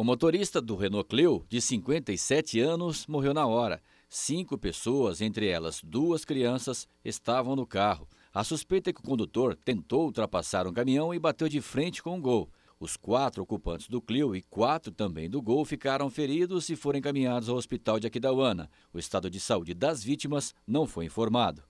O motorista do Renault Clio, de 57 anos, morreu na hora. Cinco pessoas, entre elas duas crianças, estavam no carro. A suspeita é que o condutor tentou ultrapassar um caminhão e bateu de frente com um gol. Os quatro ocupantes do Clio e quatro também do Gol ficaram feridos e foram encaminhados ao hospital de Aquidauana. O estado de saúde das vítimas não foi informado.